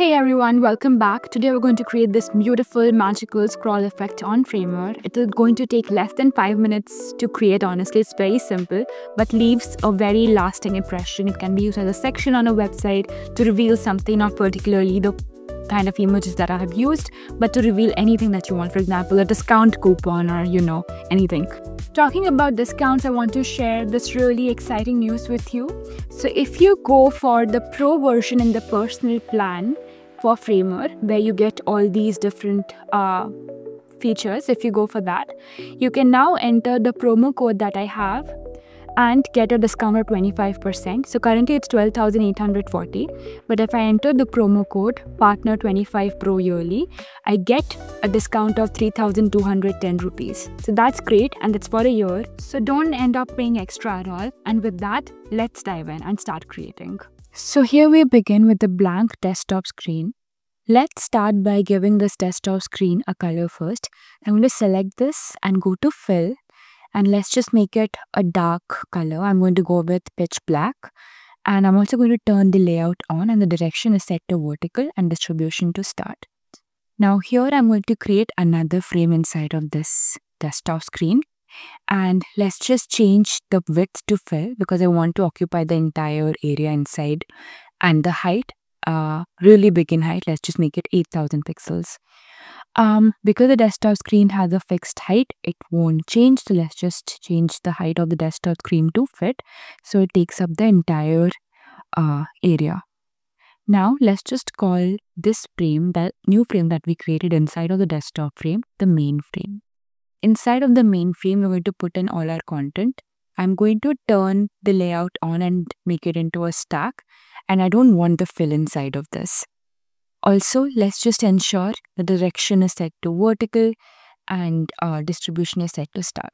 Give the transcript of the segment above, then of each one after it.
Hey everyone, welcome back. Today we're going to create this beautiful magical scroll effect on Framer. It's going to take less than 5 minutes to create honestly, it's very simple, but leaves a very lasting impression. It can be used as a section on a website to reveal something, not particularly the kind of images that I have used, but to reveal anything that you want, for example, a discount coupon or, you know, anything. Talking about discounts, I want to share this really exciting news with you. So if you go for the pro version in the personal plan, for Framer, where you get all these different uh, features if you go for that. You can now enter the promo code that I have and get a discount of 25%. So currently it's 12,840. But if I enter the promo code partner25 pro yearly, I get a discount of 3,210 rupees. So that's great and it's for a year. So don't end up paying extra at all. And with that, let's dive in and start creating. So here we begin with the blank desktop screen. Let's start by giving this desktop screen a color first. I'm going to select this and go to fill and let's just make it a dark color. I'm going to go with pitch black and I'm also going to turn the layout on and the direction is set to vertical and distribution to start. Now here I'm going to create another frame inside of this desktop screen and let's just change the width to fill because I want to occupy the entire area inside and the height uh, really big in height let's just make it 8000 pixels um, because the desktop screen has a fixed height it won't change so let's just change the height of the desktop screen to fit so it takes up the entire uh, area now let's just call this frame that new frame that we created inside of the desktop frame the main frame Inside of the mainframe, we're going to put in all our content. I'm going to turn the layout on and make it into a stack. And I don't want the fill inside of this. Also, let's just ensure the direction is set to vertical and uh, distribution is set to start.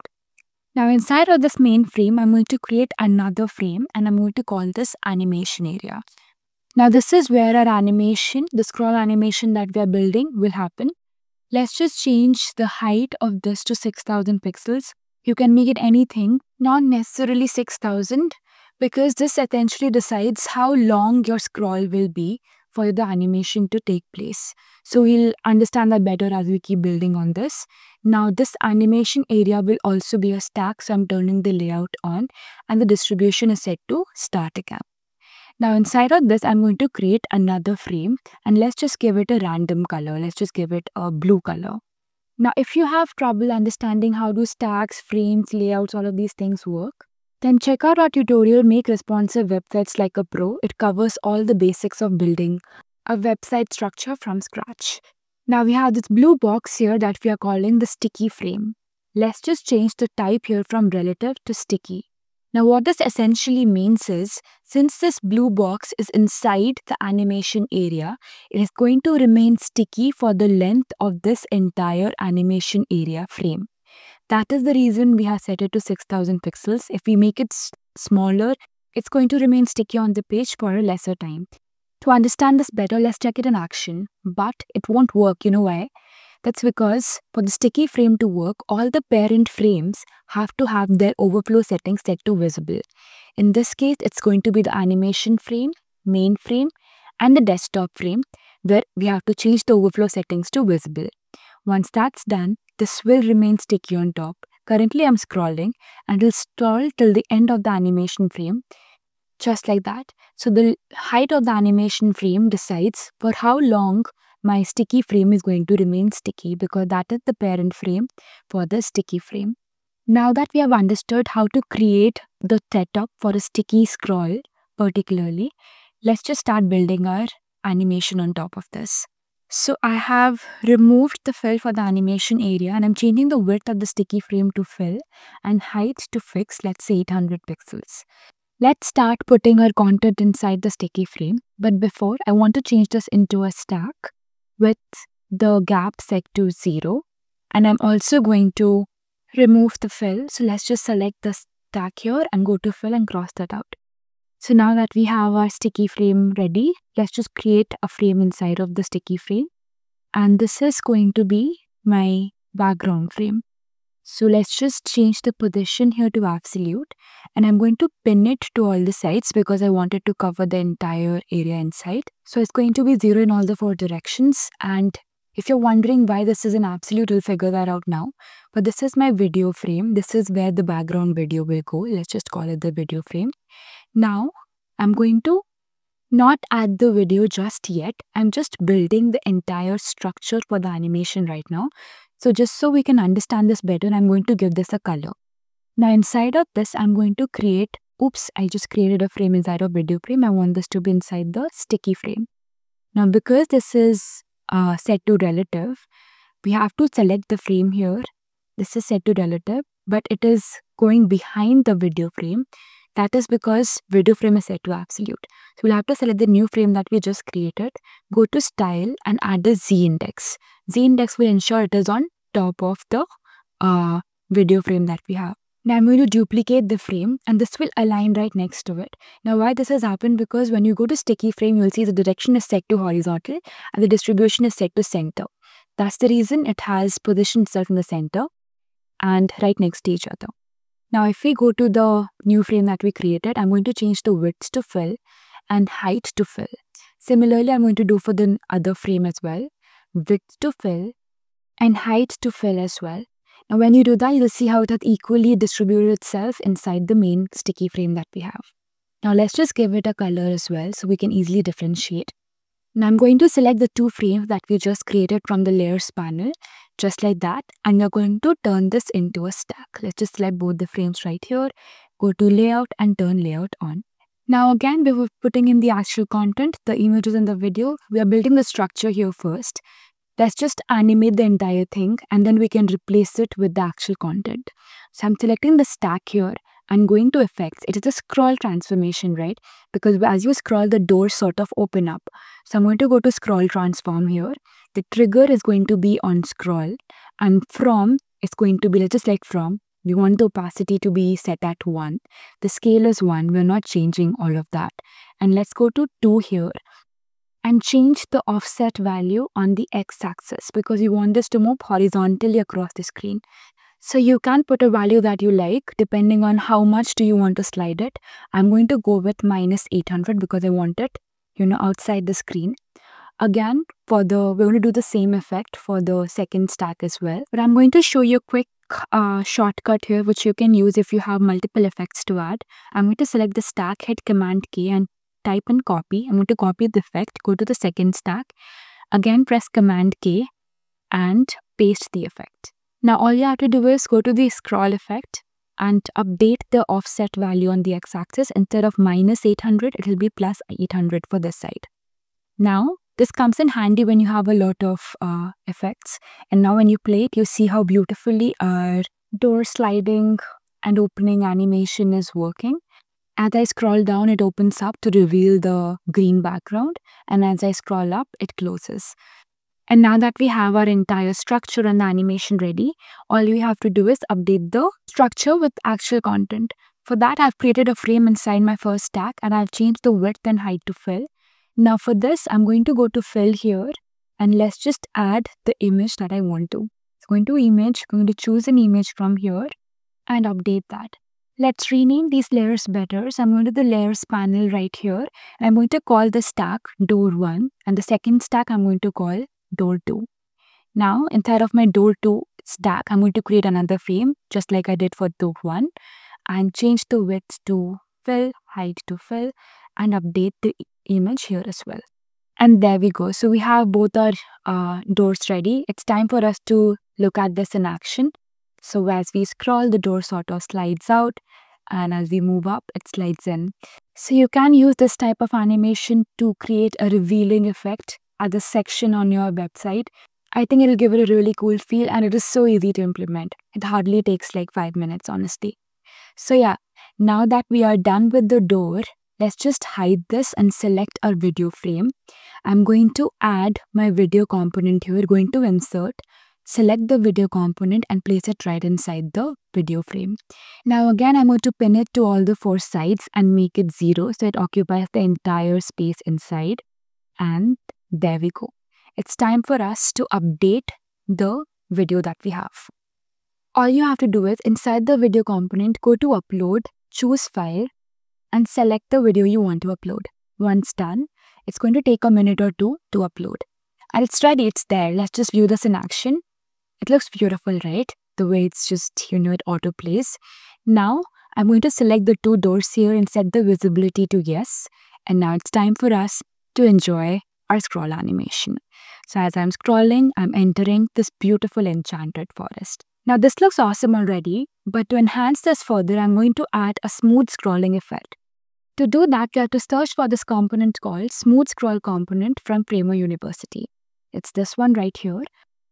Now inside of this main frame, I'm going to create another frame and I'm going to call this animation area. Now this is where our animation, the scroll animation that we are building will happen. Let's just change the height of this to 6000 pixels. You can make it anything, not necessarily 6000 because this essentially decides how long your scroll will be for the animation to take place. So we'll understand that better as we keep building on this. Now this animation area will also be a stack so I'm turning the layout on and the distribution is set to static app. Now inside of this, I'm going to create another frame and let's just give it a random color. Let's just give it a blue color. Now, if you have trouble understanding how do stacks, frames, layouts, all of these things work, then check out our tutorial Make Responsive Websites Like a Pro. It covers all the basics of building a website structure from scratch. Now we have this blue box here that we are calling the sticky frame. Let's just change the type here from relative to sticky. Now what this essentially means is, since this blue box is inside the animation area, it is going to remain sticky for the length of this entire animation area frame. That is the reason we have set it to 6000 pixels. If we make it smaller, it's going to remain sticky on the page for a lesser time. To understand this better, let's check it in action. But it won't work, you know why? That's because for the sticky frame to work, all the parent frames have to have their overflow settings set to visible. In this case, it's going to be the animation frame, main frame, and the desktop frame where we have to change the overflow settings to visible. Once that's done, this will remain sticky on top. Currently, I'm scrolling and it'll stall till the end of the animation frame, just like that. So the height of the animation frame decides for how long my sticky frame is going to remain sticky because that is the parent frame for the sticky frame. Now that we have understood how to create the setup for a sticky scroll particularly, let's just start building our animation on top of this. So I have removed the fill for the animation area and I'm changing the width of the sticky frame to fill and height to fix, let's say 800 pixels. Let's start putting our content inside the sticky frame. But before, I want to change this into a stack with the gap set to 0 and I'm also going to remove the fill. So let's just select the stack here and go to fill and cross that out. So now that we have our sticky frame ready, let's just create a frame inside of the sticky frame. And this is going to be my background frame. So let's just change the position here to absolute and I'm going to pin it to all the sides because I wanted to cover the entire area inside. So it's going to be zero in all the four directions and if you're wondering why this is an absolute, we will figure that out now. But this is my video frame. This is where the background video will go. Let's just call it the video frame. Now, I'm going to not add the video just yet. I'm just building the entire structure for the animation right now. So just so we can understand this better, I'm going to give this a color. Now inside of this, I'm going to create, oops, I just created a frame inside of video frame. I want this to be inside the sticky frame. Now because this is uh, set to relative, we have to select the frame here. This is set to relative, but it is going behind the video frame. That is because video frame is set to absolute. So we'll have to select the new frame that we just created, go to style and add the Z index. Z index will ensure it is on top of the uh, video frame that we have. Now I'm going to duplicate the frame and this will align right next to it. Now why this has happened because when you go to sticky frame, you'll see the direction is set to horizontal and the distribution is set to center. That's the reason it has positioned itself in the center and right next to each other. Now if we go to the new frame that we created, I'm going to change the width to fill and height to fill. Similarly, I'm going to do for the other frame as well. Width to fill and height to fill as well. Now when you do that, you'll see how it has equally distributed itself inside the main sticky frame that we have. Now let's just give it a color as well so we can easily differentiate. Now I'm going to select the two frames that we just created from the layers panel, just like that. And we're going to turn this into a stack. Let's just select both the frames right here, go to layout and turn layout on. Now again, before putting in the actual content, the images and the video. We are building the structure here first. Let's just animate the entire thing and then we can replace it with the actual content. So I'm selecting the stack here and going to effects, it is a scroll transformation, right? Because as you scroll, the doors sort of open up. So I'm going to go to scroll transform here. The trigger is going to be on scroll and from is going to be just like from. We want the opacity to be set at 1. The scale is 1. We're not changing all of that. And let's go to 2 here and change the offset value on the x-axis because you want this to move horizontally across the screen. So you can put a value that you like depending on how much do you want to slide it. I'm going to go with minus 800 because I want it, you know, outside the screen. Again, for the, we're going to do the same effect for the second stack as well. But I'm going to show you a quick uh, shortcut here which you can use if you have multiple effects to add. I'm going to select the stack, hit Command K and type in copy. I'm going to copy the effect, go to the second stack. Again, press Command K and paste the effect. Now all you have to do is go to the scroll effect and update the offset value on the x-axis. Instead of minus 800, it will be plus 800 for this side. Now, this comes in handy when you have a lot of uh, effects. And now when you play it, you see how beautifully our door sliding and opening animation is working. As I scroll down, it opens up to reveal the green background. And as I scroll up, it closes. And now that we have our entire structure and animation ready, all you have to do is update the structure with actual content. For that, I've created a frame inside my first stack and I've changed the width and height to fill. Now for this, I'm going to go to fill here and let's just add the image that I want to. So going to image, I'm going to choose an image from here and update that. Let's rename these layers better. So I'm going to the layers panel right here. And I'm going to call the stack door1 and the second stack I'm going to call door 2. Now inside of my door 2 stack, I'm going to create another frame just like I did for door 1 and change the width to fill, height to fill and update the image here as well. And there we go. So we have both our uh, doors ready. It's time for us to look at this in action. So as we scroll, the door sort of slides out and as we move up, it slides in. So you can use this type of animation to create a revealing effect other section on your website, I think it'll give it a really cool feel and it is so easy to implement. It hardly takes like five minutes, honestly. So yeah, now that we are done with the door, let's just hide this and select our video frame. I'm going to add my video component here, going to insert, select the video component and place it right inside the video frame. Now again, I'm going to pin it to all the four sides and make it zero so it occupies the entire space inside. And there we go. It's time for us to update the video that we have. All you have to do is inside the video component, go to upload, choose file and select the video you want to upload. Once done, it's going to take a minute or two to upload. And it's ready, it's there. Let's just view this in action. It looks beautiful, right? The way it's just, you know, it auto plays. Now, I'm going to select the two doors here and set the visibility to yes. And now it's time for us to enjoy our scroll animation. So as I'm scrolling, I'm entering this beautiful enchanted forest. Now this looks awesome already, but to enhance this further, I'm going to add a smooth scrolling effect. To do that, you have to search for this component called Smooth Scroll Component from Framer University. It's this one right here.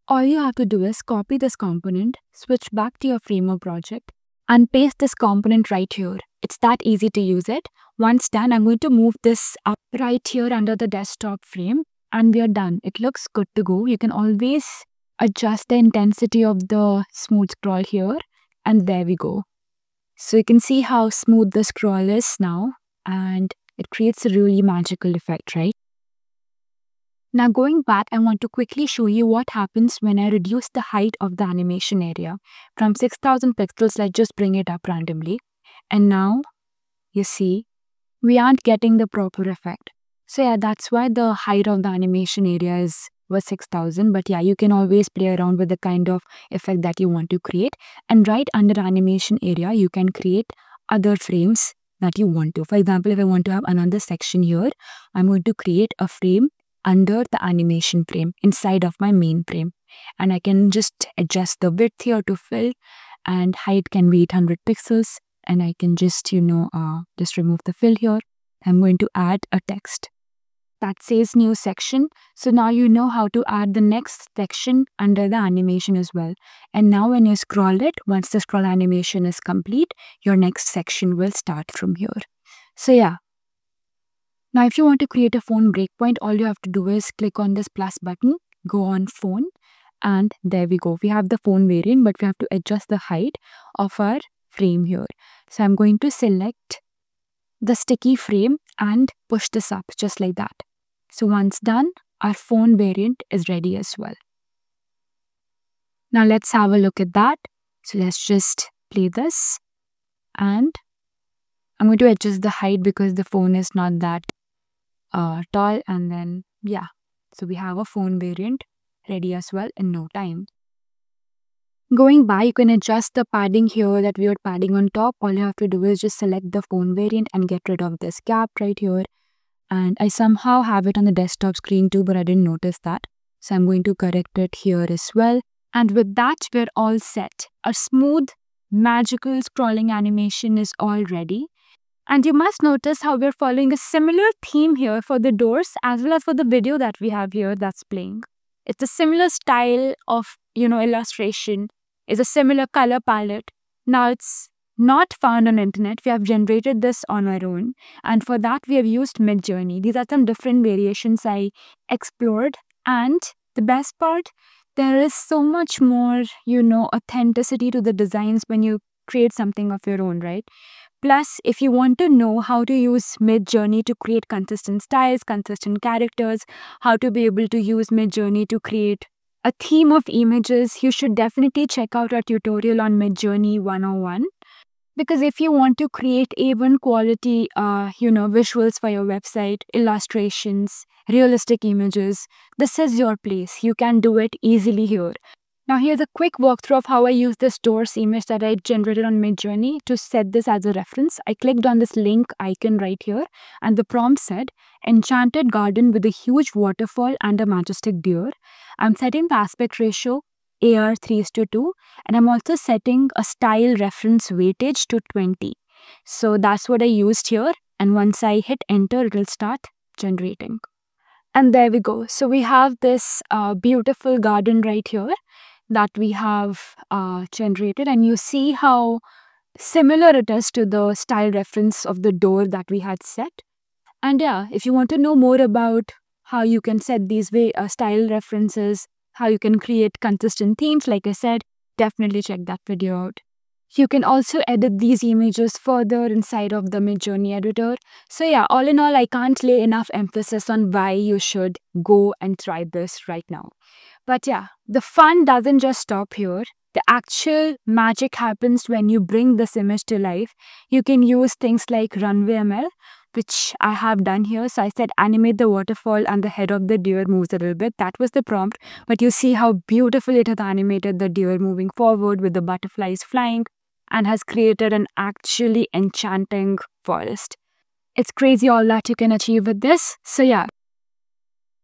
All you have to do is copy this component, switch back to your Framer project, and paste this component right here. It's that easy to use it. Once done, I'm going to move this up right here under the desktop frame and we are done. It looks good to go. You can always adjust the intensity of the smooth scroll here and there we go. So you can see how smooth the scroll is now and it creates a really magical effect, right? Now going back, I want to quickly show you what happens when I reduce the height of the animation area. From 6000 pixels, let's just bring it up randomly. And now, you see, we aren't getting the proper effect. So yeah, that's why the height of the animation area is was 6000 but yeah you can always play around with the kind of effect that you want to create and right under animation area you can create other frames that you want to. For example, if I want to have another section here, I'm going to create a frame under the animation frame inside of my main frame. And I can just adjust the width here to fill and height can be 800 pixels and I can just, you know, uh, just remove the fill here. I'm going to add a text that says new section. So now you know how to add the next section under the animation as well. And now when you scroll it, once the scroll animation is complete, your next section will start from here. So yeah. Now if you want to create a phone breakpoint, all you have to do is click on this plus button, go on phone, and there we go. We have the phone variant, but we have to adjust the height of our frame here. So I'm going to select the sticky frame and push this up just like that. So once done, our phone variant is ready as well. Now let's have a look at that. So let's just play this and I'm going to adjust the height because the phone is not that uh, tall and then yeah. So we have a phone variant ready as well in no time. Going by, you can adjust the padding here, that we are padding on top. All you have to do is just select the phone variant and get rid of this gap right here. And I somehow have it on the desktop screen too, but I didn't notice that. So I'm going to correct it here as well. And with that, we're all set. A smooth, magical scrolling animation is all ready. And you must notice how we're following a similar theme here for the doors as well as for the video that we have here that's playing. It's a similar style of, you know, illustration is a similar color palette. Now it's not found on internet. We have generated this on our own. And for that, we have used Midjourney. These are some different variations I explored. And the best part, there is so much more, you know, authenticity to the designs when you create something of your own, right? Plus, if you want to know how to use Midjourney to create consistent styles, consistent characters, how to be able to use Midjourney to create a theme of images, you should definitely check out our tutorial on Midjourney 101 because if you want to create even quality uh, you know visuals for your website illustrations realistic images this is your place you can do it easily here now here's a quick walkthrough of how I use this doors image that I generated on Midjourney to set this as a reference. I clicked on this link icon right here and the prompt said, Enchanted garden with a huge waterfall and a majestic deer. I'm setting the aspect ratio AR 3 to 2 and I'm also setting a style reference weightage to 20. So that's what I used here and once I hit enter it will start generating. And there we go. So we have this uh, beautiful garden right here that we have uh, generated and you see how similar it is to the style reference of the door that we had set. And yeah, if you want to know more about how you can set these way, uh, style references, how you can create consistent themes, like I said, definitely check that video out. You can also edit these images further inside of the Midjourney editor. So yeah, all in all, I can't lay enough emphasis on why you should go and try this right now. But yeah, the fun doesn't just stop here. The actual magic happens when you bring this image to life. You can use things like Runway ML, which I have done here. So I said animate the waterfall and the head of the deer moves a little bit. That was the prompt. But you see how beautiful it has animated the deer moving forward with the butterflies flying and has created an actually enchanting forest. It's crazy all that you can achieve with this. So yeah,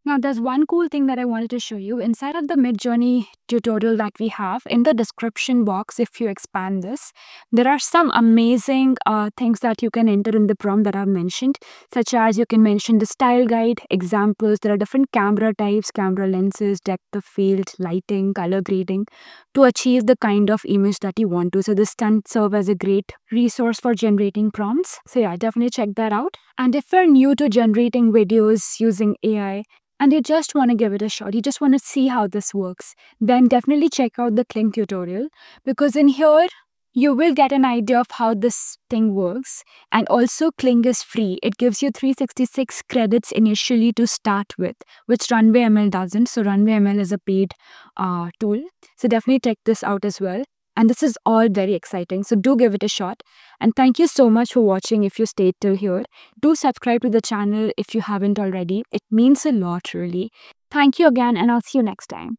now there's one cool thing that I wanted to show you inside of the Midjourney tutorial that we have in the description box if you expand this. There are some amazing uh, things that you can enter in the prompt that I've mentioned such as you can mention the style guide, examples, there are different camera types, camera lenses, depth of field, lighting, color grading to achieve the kind of image that you want to. So this can serve as a great resource for generating prompts. So yeah, definitely check that out. And if you're new to generating videos using AI, and you just want to give it a shot, you just want to see how this works, then definitely check out the Kling tutorial because in here you will get an idea of how this thing works. And also Kling is free. It gives you 366 credits initially to start with, which Runway ML doesn't. So Runway ML is a paid uh, tool. So definitely check this out as well. And this is all very exciting. So do give it a shot. And thank you so much for watching if you stayed till here. Do subscribe to the channel if you haven't already. It means a lot, really. Thank you again, and I'll see you next time.